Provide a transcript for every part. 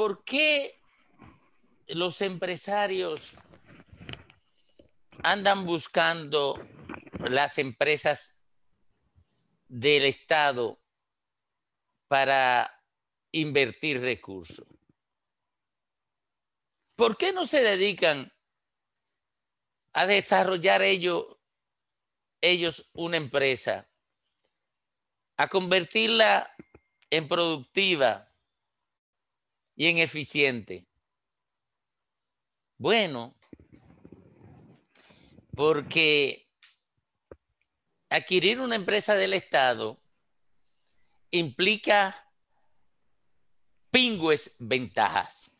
¿por qué los empresarios andan buscando las empresas del Estado para invertir recursos? ¿Por qué no se dedican a desarrollar ellos, una empresa, a convertirla en productiva? y en eficiente. Bueno, porque adquirir una empresa del Estado implica pingües ventajas.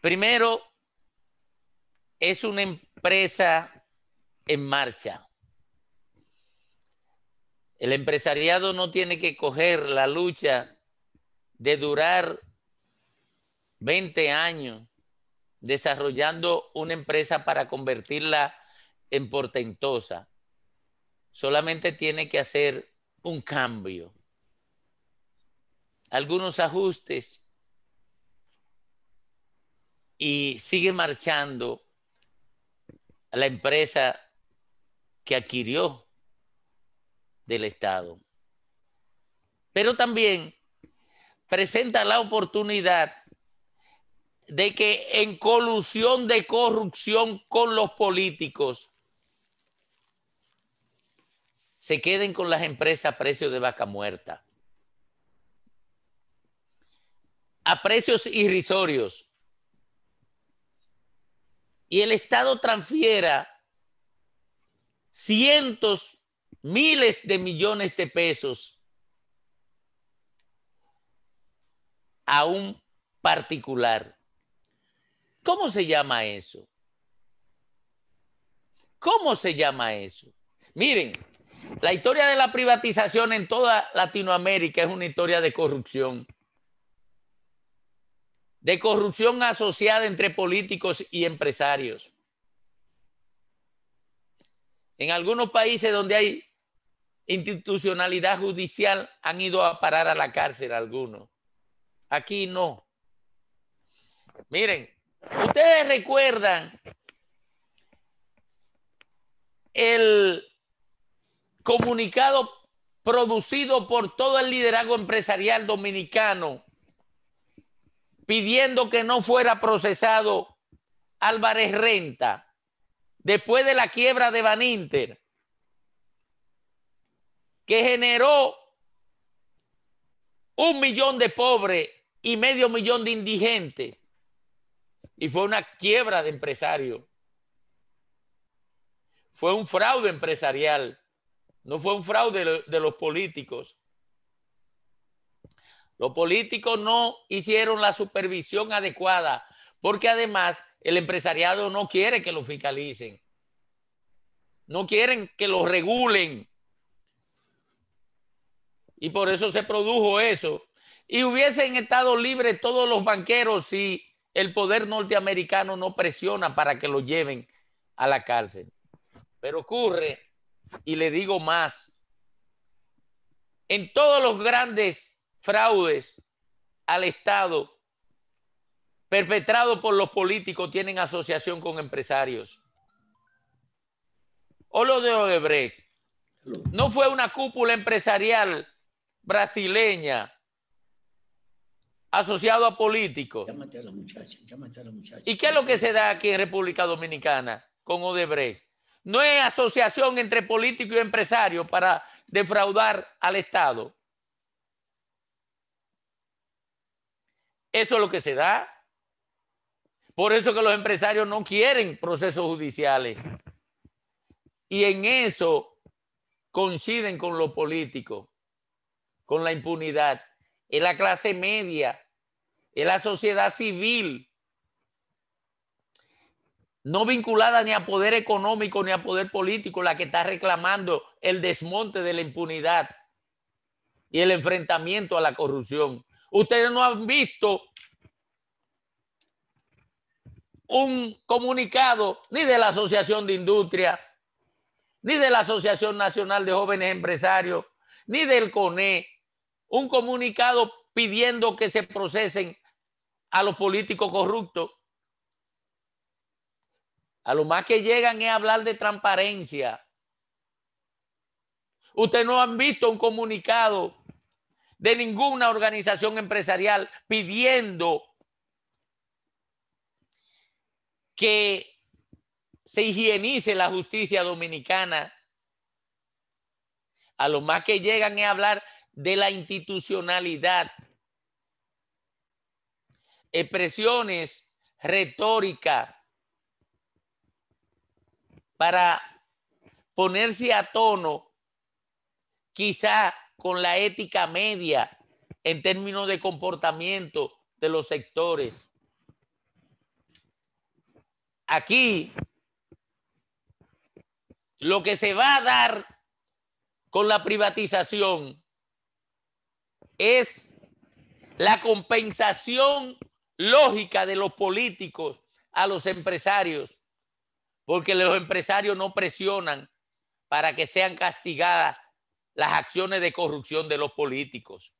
Primero, es una empresa en marcha. El empresariado no tiene que coger la lucha de durar 20 años desarrollando una empresa para convertirla en portentosa. Solamente tiene que hacer un cambio, algunos ajustes y sigue marchando la empresa que adquirió del Estado. Pero también presenta la oportunidad de que en colusión de corrupción con los políticos se queden con las empresas a precios de vaca muerta, a precios irrisorios, y el Estado transfiera cientos, miles de millones de pesos a un particular. ¿Cómo se llama eso? ¿Cómo se llama eso? Miren, la historia de la privatización en toda Latinoamérica es una historia de corrupción. De corrupción asociada entre políticos y empresarios. En algunos países donde hay institucionalidad judicial han ido a parar a la cárcel algunos. Aquí no. Miren, ustedes recuerdan el comunicado producido por todo el liderazgo empresarial dominicano pidiendo que no fuera procesado Álvarez Renta después de la quiebra de Van Inter, que generó un millón de pobres y medio millón de indigentes. Y fue una quiebra de empresario. Fue un fraude empresarial. No fue un fraude de los políticos. Los políticos no hicieron la supervisión adecuada porque además el empresariado no quiere que lo fiscalicen. No quieren que lo regulen. Y por eso se produjo eso y hubiesen estado libres todos los banqueros si el poder norteamericano no presiona para que lo lleven a la cárcel. Pero ocurre, y le digo más, en todos los grandes fraudes al Estado perpetrados por los políticos tienen asociación con empresarios. O lo de Odebrecht. No fue una cúpula empresarial brasileña asociado a políticos. Llámate a a la muchacha. ¿Y qué es lo que se da aquí en República Dominicana con Odebrecht? No es asociación entre político y empresario para defraudar al Estado. Eso es lo que se da. Por eso que los empresarios no quieren procesos judiciales. Y en eso coinciden con lo político, con la impunidad es la clase media, es la sociedad civil, no vinculada ni a poder económico ni a poder político, la que está reclamando el desmonte de la impunidad y el enfrentamiento a la corrupción. Ustedes no han visto un comunicado ni de la Asociación de Industria, ni de la Asociación Nacional de Jóvenes Empresarios, ni del CONE, un comunicado pidiendo que se procesen a los políticos corruptos. A lo más que llegan es hablar de transparencia. Ustedes no han visto un comunicado de ninguna organización empresarial pidiendo que se higienice la justicia dominicana. A lo más que llegan es hablar de la institucionalidad. Expresiones retórica para ponerse a tono quizá con la ética media en términos de comportamiento de los sectores. Aquí lo que se va a dar con la privatización es la compensación lógica de los políticos a los empresarios, porque los empresarios no presionan para que sean castigadas las acciones de corrupción de los políticos.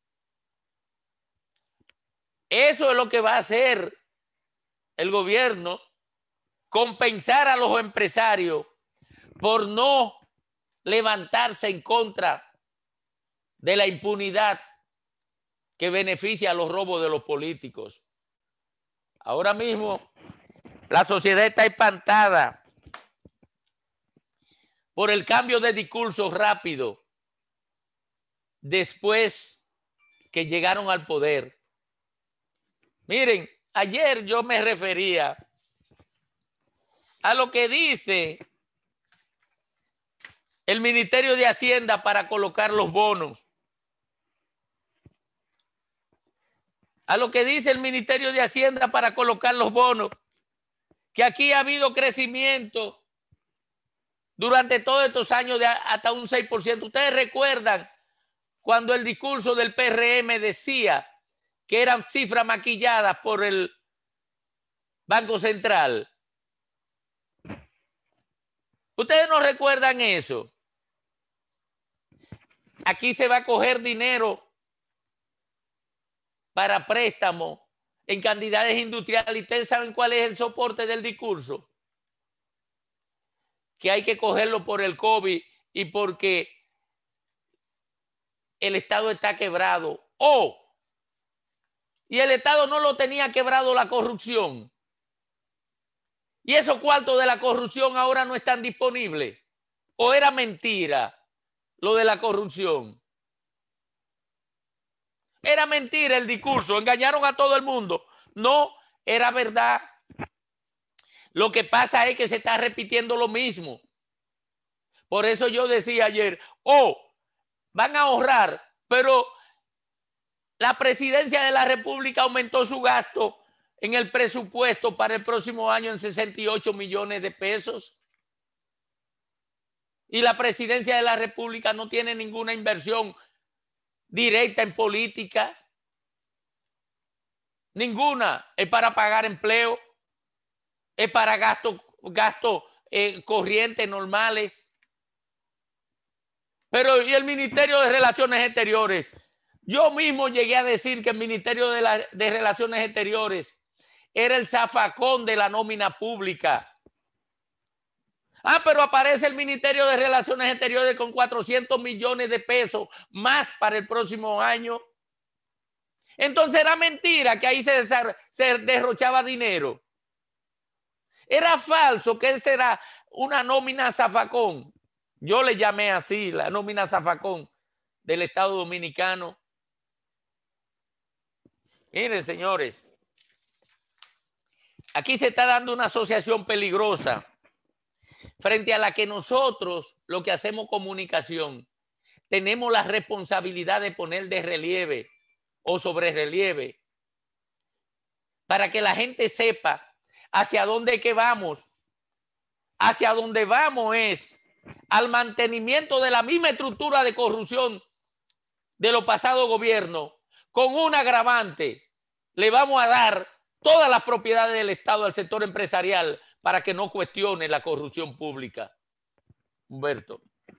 Eso es lo que va a hacer el gobierno, compensar a los empresarios por no levantarse en contra de la impunidad que beneficia a los robos de los políticos. Ahora mismo la sociedad está espantada por el cambio de discurso rápido después que llegaron al poder. Miren, ayer yo me refería a lo que dice el Ministerio de Hacienda para colocar los bonos. a lo que dice el Ministerio de Hacienda para colocar los bonos, que aquí ha habido crecimiento durante todos estos años de hasta un 6%. Ustedes recuerdan cuando el discurso del PRM decía que eran cifras maquilladas por el Banco Central. Ustedes no recuerdan eso. Aquí se va a coger dinero para préstamo en cantidades industriales. ustedes saben cuál es el soporte del discurso? Que hay que cogerlo por el COVID y porque el Estado está quebrado. ¡Oh! Y el Estado no lo tenía quebrado la corrupción. Y esos cuartos de la corrupción ahora no están disponibles. ¿O era mentira lo de la corrupción? Era mentira el discurso, engañaron a todo el mundo. No, era verdad. Lo que pasa es que se está repitiendo lo mismo. Por eso yo decía ayer, oh, van a ahorrar, pero la presidencia de la República aumentó su gasto en el presupuesto para el próximo año en 68 millones de pesos. Y la presidencia de la República no tiene ninguna inversión directa en política. Ninguna. Es para pagar empleo. Es para gastos gasto, eh, corrientes normales. Pero y el Ministerio de Relaciones Exteriores. Yo mismo llegué a decir que el Ministerio de, de Relaciones Exteriores era el zafacón de la nómina pública. Ah, pero aparece el Ministerio de Relaciones Exteriores con 400 millones de pesos más para el próximo año. Entonces era mentira que ahí se, derrochaba dinero. Era falso que esa era una nómina zafacón. Yo le llamé así, la nómina zafacón del Estado Dominicano. Miren, señores, aquí se está dando una asociación peligrosa frente a la que nosotros, lo que hacemos comunicación, tenemos la responsabilidad de poner de relieve o sobre relieve para que la gente sepa hacia dónde que vamos. Hacia dónde vamos es al mantenimiento de la misma estructura de corrupción de los pasados gobiernos con un agravante. Le vamos a dar todas las propiedades del Estado al sector empresarial para que no cuestione la corrupción pública. Humberto.